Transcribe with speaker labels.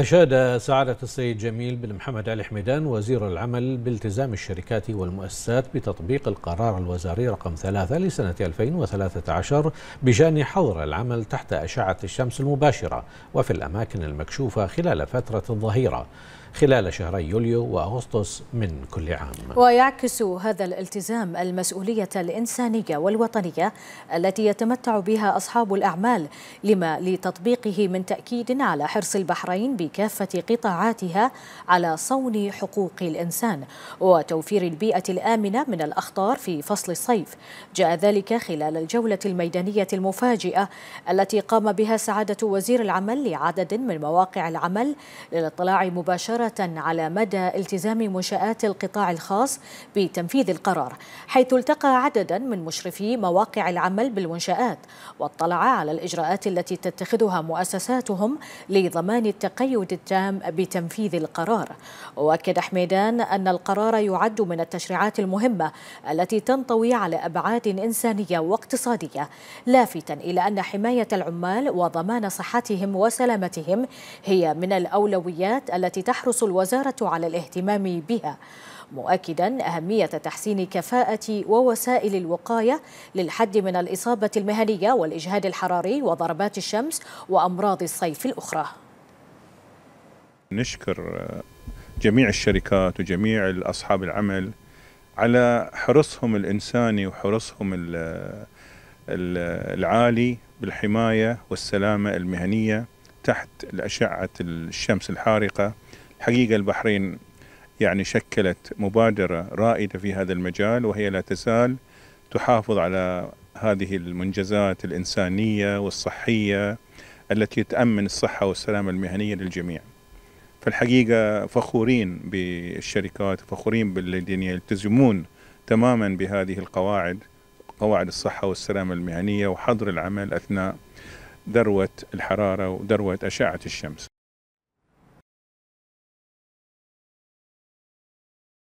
Speaker 1: أشاد سعادة السيد جميل بن محمد علي حميدان وزير العمل بالتزام الشركات والمؤسسات بتطبيق القرار الوزاري رقم ثلاثة لسنة 2013 بشأن حظر العمل تحت أشعة الشمس المباشرة وفي الأماكن المكشوفة خلال فترة الظهيرة خلال شهري يوليو وأغسطس من كل عام
Speaker 2: ويعكس هذا الالتزام المسؤولية الإنسانية والوطنية التي يتمتع بها أصحاب الأعمال لما لتطبيقه من تأكيد على حرص البحرين في كافة قطاعاتها على صون حقوق الإنسان وتوفير البيئة الآمنة من الأخطار في فصل الصيف جاء ذلك خلال الجولة الميدانية المفاجئة التي قام بها سعادة وزير العمل لعدد من مواقع العمل للاطلاع مباشرة على مدى التزام منشآت القطاع الخاص بتنفيذ القرار حيث التقى عددا من مشرفي مواقع العمل بالمنشآت واطلع على الإجراءات التي تتخذها مؤسساتهم لضمان التقيد التأيد التام بتنفيذ القرار وأكد حميدان أن القرار يعد من التشريعات المهمة التي تنطوي على أبعاد إنسانية واقتصادية لافتا إلى أن حماية العمال وضمان صحتهم وسلامتهم هي من الأولويات التي تحرص الوزارة على الاهتمام بها مؤكدا أهمية تحسين كفاءة ووسائل الوقاية للحد من الإصابة المهنية والإجهاد الحراري وضربات الشمس وأمراض الصيف الأخرى
Speaker 3: نشكر آه، جميع الشركات وجميع أصحاب العمل على حرصهم الإنساني وحرصهم آه، آه، العالي بالحماية والسلامة المهنية تحت أشعة الشمس الحارقة الحقيقة البحرين يعني شكلت مبادرة رائدة في هذا المجال وهي لا تزال تحافظ على هذه المنجزات الإنسانية والصحية التي تأمن الصحة والسلامة المهنية للجميع في الحقيقه فخورين بالشركات فخورين بالذين يعني يلتزمون تماما بهذه القواعد قواعد الصحه والسلامه المهنيه وحظر العمل اثناء ذروه الحراره وذروه اشعه الشمس